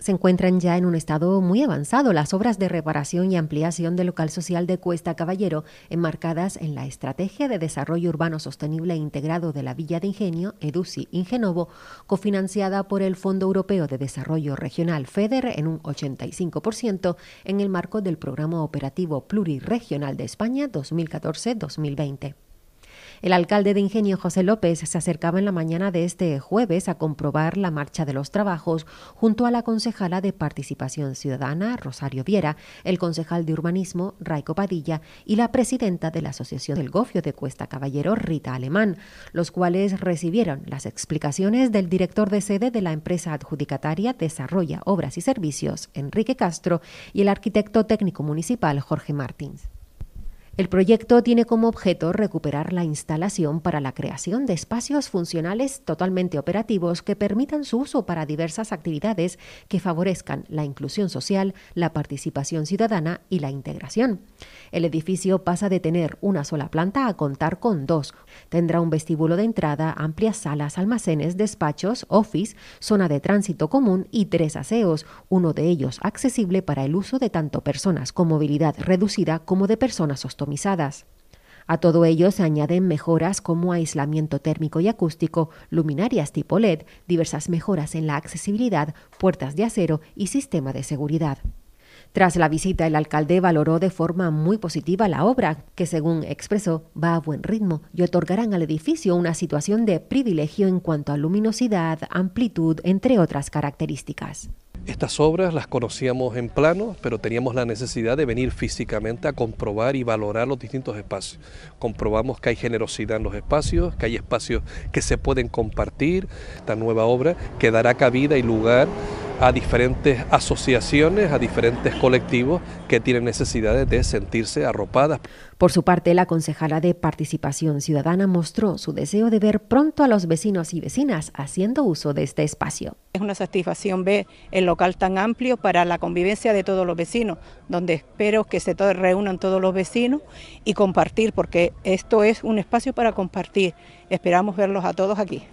se encuentran ya en un estado muy avanzado las obras de reparación y ampliación del local social de Cuesta Caballero, enmarcadas en la Estrategia de Desarrollo Urbano Sostenible e Integrado de la Villa de Ingenio, EDUCI Ingenovo, cofinanciada por el Fondo Europeo de Desarrollo Regional FEDER en un 85% en el marco del Programa Operativo Pluriregional de España 2014-2020. El alcalde de Ingenio, José López, se acercaba en la mañana de este jueves a comprobar la marcha de los trabajos junto a la concejala de Participación Ciudadana, Rosario Viera, el concejal de Urbanismo, Raico Padilla, y la presidenta de la Asociación del Gofio de Cuesta Caballero, Rita Alemán, los cuales recibieron las explicaciones del director de sede de la empresa adjudicataria Desarrolla Obras y Servicios, Enrique Castro, y el arquitecto técnico municipal, Jorge Martins. El proyecto tiene como objeto recuperar la instalación para la creación de espacios funcionales totalmente operativos que permitan su uso para diversas actividades que favorezcan la inclusión social, la participación ciudadana y la integración. El edificio pasa de tener una sola planta a contar con dos. Tendrá un vestíbulo de entrada, amplias salas, almacenes, despachos, office, zona de tránsito común y tres aseos, uno de ellos accesible para el uso de tanto personas con movilidad reducida como de personas sostenibles a todo ello se añaden mejoras como aislamiento térmico y acústico, luminarias tipo LED, diversas mejoras en la accesibilidad, puertas de acero y sistema de seguridad. Tras la visita, el alcalde valoró de forma muy positiva la obra, que según expresó va a buen ritmo y otorgarán al edificio una situación de privilegio en cuanto a luminosidad, amplitud, entre otras características. Estas obras las conocíamos en plano, pero teníamos la necesidad de venir físicamente a comprobar y valorar los distintos espacios. Comprobamos que hay generosidad en los espacios, que hay espacios que se pueden compartir. Esta nueva obra que dará cabida y lugar a diferentes asociaciones, a diferentes colectivos que tienen necesidades de sentirse arropadas. Por su parte, la concejala de Participación Ciudadana mostró su deseo de ver pronto a los vecinos y vecinas haciendo uso de este espacio. Es una satisfacción ver el local tan amplio para la convivencia de todos los vecinos, donde espero que se reúnan todos los vecinos y compartir, porque esto es un espacio para compartir. Esperamos verlos a todos aquí.